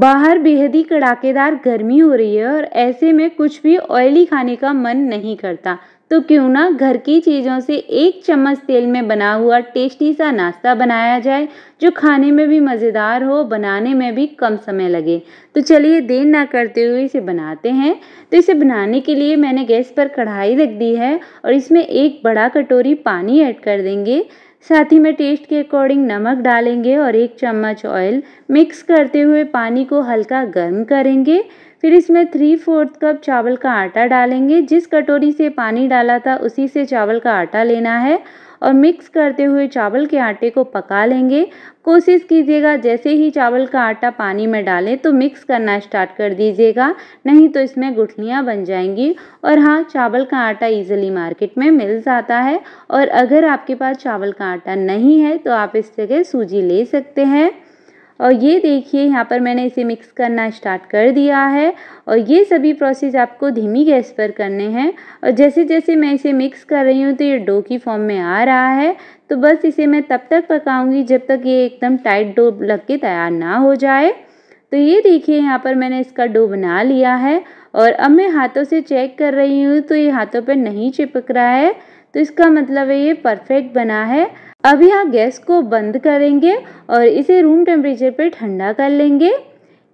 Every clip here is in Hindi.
बाहर बेहद ही कड़ाकेदार गर्मी हो रही है और ऐसे में कुछ भी ऑयली खाने का मन नहीं करता तो क्यों ना घर की चीज़ों से एक चम्मच तेल में बना हुआ टेस्टी सा नाश्ता बनाया जाए जो खाने में भी मज़ेदार हो बनाने में भी कम समय लगे तो चलिए देर ना करते हुए इसे बनाते हैं तो इसे बनाने के लिए मैंने गैस पर कढ़ाई रख दी है और इसमें एक बड़ा कटोरी पानी ऐड कर देंगे साथ ही में टेस्ट के अकॉर्डिंग नमक डालेंगे और एक चम्मच ऑयल मिक्स करते हुए पानी को हल्का गर्म करेंगे फिर इसमें थ्री फोर्थ कप चावल का आटा डालेंगे जिस कटोरी से पानी डाला था उसी से चावल का आटा लेना है और मिक्स करते हुए चावल के आटे को पका लेंगे कोशिश कीजिएगा जैसे ही चावल का आटा पानी में डालें तो मिक्स करना स्टार्ट कर दीजिएगा नहीं तो इसमें गुठलियाँ बन जाएंगी और हाँ चावल का आटा इजीली मार्केट में मिल जाता है और अगर आपके पास चावल का आटा नहीं है तो आप इस जगह सूजी ले सकते हैं और ये देखिए यहाँ पर मैंने इसे मिक्स करना स्टार्ट कर दिया है और ये सभी प्रोसेस आपको धीमी गैस पर करने हैं और जैसे जैसे मैं इसे मिक्स कर रही हूँ तो ये डो की फॉर्म में आ रहा है तो बस इसे मैं तब तक पकाऊंगी जब तक ये एकदम टाइट डो लग के तैयार ना हो जाए तो ये देखिए यहाँ पर मैंने इसका डो बना लिया है और अब मैं हाथों से चेक कर रही हूँ तो ये हाथों पर नहीं चिपक रहा है तो इसका मतलब है ये परफेक्ट बना है अभी यहाँ गैस को बंद करेंगे और इसे रूम टेम्परेचर पर ठंडा कर लेंगे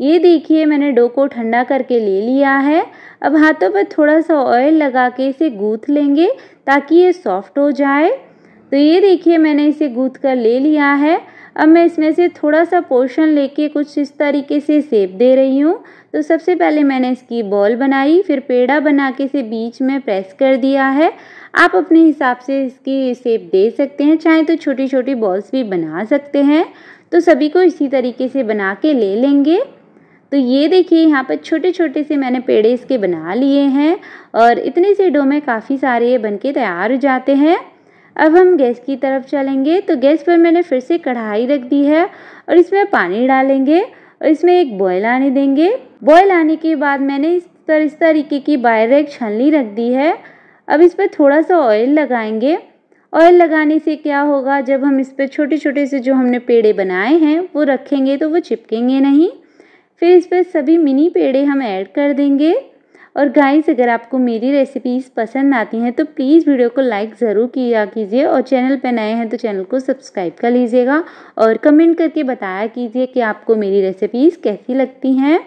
ये देखिए मैंने डो को ठंडा करके ले लिया है अब हाथों पर थोड़ा सा ऑयल लगा के इसे गूँथ लेंगे ताकि ये सॉफ्ट हो जाए तो ये देखिए मैंने इसे गूँथ कर ले लिया है अब मैं इसमें से थोड़ा सा पोर्शन लेके कुछ इस तरीके से सेप दे रही हूँ तो सबसे पहले मैंने इसकी बॉल बनाई फिर पेड़ा बना के इसे बीच में प्रेस कर दिया है आप अपने हिसाब से इसकी सेप दे सकते हैं चाहे तो छोटी छोटी बॉल्स भी बना सकते हैं तो सभी को इसी तरीके से बना के ले लेंगे तो ये देखिए यहाँ पर छोटे छोटे से मैंने पेड़े इसके बना लिए हैं और इतने से डो में काफ़ी सारे ये बन के तैयार हो जाते हैं अब हम गैस की तरफ चलेंगे तो गैस पर मैंने फिर से कढ़ाई रख दी है और इसमें पानी डालेंगे और इसमें एक बॉयल आने देंगे बॉयल आने के बाद मैंने इस पर इस तरीके की बाहर एक छलनी रख दी है अब इस पर थोड़ा सा ऑयल लगाएंगे ऑयल लगाने से क्या होगा जब हम इस पर छोटे छोटे से जो हमने पेड़े बनाए हैं वो रखेंगे तो वो चिपकेंगे नहीं फिर इस पर सभी मिनी पेड़े हम ऐड कर देंगे और गाइस अगर आपको मेरी रेसिपीज़ पसंद आती हैं तो प्लीज़ वीडियो को लाइक ज़रूर किया कीजिए और चैनल पर नए हैं तो चैनल को सब्सक्राइब कर लीजिएगा और कमेंट करके बताया कीजिए कि आपको मेरी रेसिपीज़ कैसी लगती हैं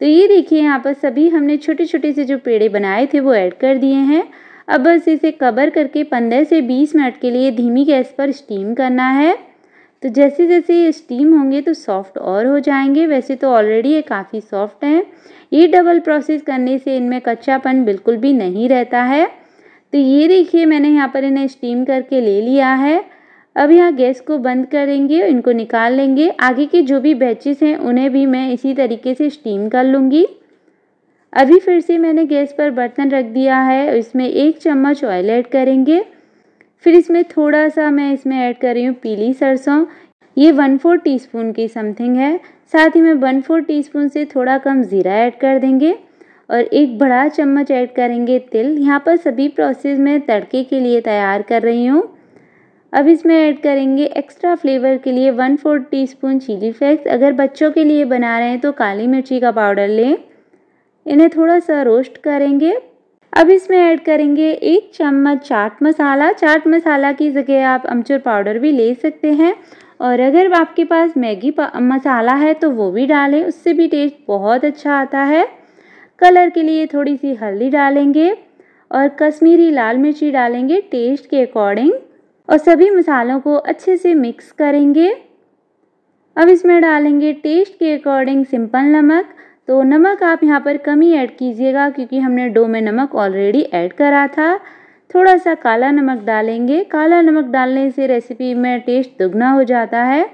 तो ये देखिए यहाँ पर सभी हमने छोटे छोटे से जो पेड़े बनाए थे वो ऐड कर दिए हैं अब बस इसे कवर करके 15 से 20 मिनट के लिए धीमी गैस पर स्टीम करना है तो जैसे जैसे ये स्टीम होंगे तो सॉफ्ट और हो जाएंगे वैसे तो ऑलरेडी ये काफ़ी सॉफ्ट हैं ये डबल प्रोसेस करने से इनमें कच्चापन बिल्कुल भी नहीं रहता है तो ये देखिए मैंने यहाँ पर इन्हें स्टीम करके ले लिया है अब यहाँ गैस को बंद करेंगे इनको निकाल लेंगे आगे के जो भी बैचेस हैं उन्हें भी मैं इसी तरीके से स्टीम कर लूँगी अभी फिर से मैंने गैस पर बर्तन रख दिया है इसमें एक चम्मच ऑयल ऐड करेंगे फिर इसमें थोड़ा सा मैं इसमें ऐड कर रही हूँ पीली सरसों ये वन फोर टी की समथिंग है साथ ही मैं वन फोर टी से थोड़ा कम ज़ीरा ऐड कर देंगे और एक बड़ा चम्मच ऐड करेंगे तिल यहाँ पर सभी प्रोसेस मैं तड़के के लिए तैयार कर रही हूँ अब इसमें ऐड करेंगे एक्स्ट्रा फ्लेवर के लिए one fourth spoon chili flakes अगर बच्चों के लिए बना रहे हैं तो काली मिर्ची का पाउडर लें इन्हें थोड़ा सा रोस्ट करेंगे अब इसमें ऐड करेंगे एक चम्मच चाट मसाला चाट मसाला की जगह आप अमचूर पाउडर भी ले सकते हैं और अगर आपके पास मैगी पा, मसाला है तो वो भी डालें उससे भी टेस्ट बहुत अच्छा आता है कलर के लिए थोड़ी सी हल्दी डालेंगे और कश्मीरी लाल मिर्ची डालेंगे टेस्ट के अकॉर्डिंग और सभी मसालों को अच्छे से मिक्स करेंगे अब इसमें डालेंगे टेस्ट के अकॉर्डिंग सिंपल नमक तो नमक आप यहाँ पर कम ही ऐड कीजिएगा क्योंकि हमने डो में नमक ऑलरेडी ऐड करा था थोड़ा सा काला नमक डालेंगे काला नमक डालने से रेसिपी में टेस्ट दुगना हो जाता है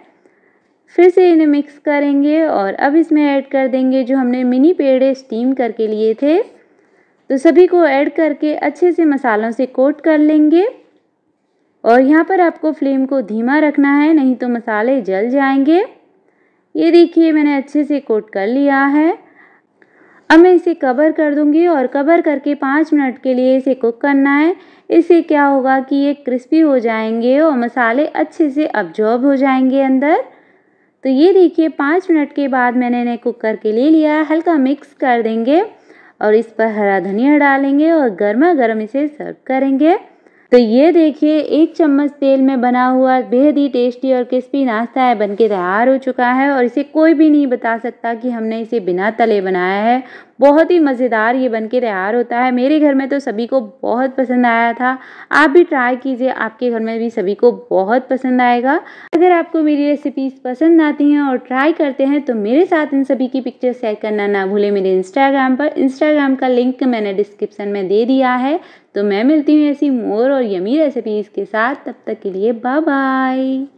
फिर से इन्हें मिक्स करेंगे और अब इसमें ऐड कर देंगे जो हमने मिनी पेड़े स्टीम करके लिए थे तो सभी को ऐड करके अच्छे से मसालों से कोट कर लेंगे और यहाँ पर आपको फ्लेम को धीमा रखना है नहीं तो मसाले जल जाएंगे ये देखिए मैंने अच्छे से कोट कर लिया है अब मैं इसे कवर कर दूंगी और कवर करके पाँच मिनट के लिए इसे कुक करना है इससे क्या होगा कि ये क्रिस्पी हो जाएंगे और मसाले अच्छे से अब्जॉर्ब हो जाएंगे अंदर तो ये देखिए पाँच मिनट के बाद मैंने इन्हें कुक करके ले लिया हल्का मिक्स कर देंगे और इस पर हरा धनिया डालेंगे और गर्मा गर्म इसे सर्व करेंगे तो ये देखिए एक चम्मच तेल में बना हुआ बेहद ही टेस्टी और क्रिस्पी नाश्ता है बन के तैयार हो चुका है और इसे कोई भी नहीं बता सकता कि हमने इसे बिना तले बनाया है बहुत ही मज़ेदार ये बन के तैयार होता है मेरे घर में तो सभी को बहुत पसंद आया था आप भी ट्राई कीजिए आपके घर में भी सभी को बहुत पसंद आएगा अगर आपको मेरी रेसिपीज़ पसंद आती हैं और ट्राई करते हैं तो मेरे साथ इन सभी की पिक्चर शेयर करना ना भूलें मेरे इंस्टाग्राम पर इंस्टाग्राम का लिंक मैंने डिस्क्रिप्सन में दे दिया है तो मैं मिलती हूँ ऐसी मोर और यमी रेसिपीज़ के साथ तब तक के लिए बाय बाय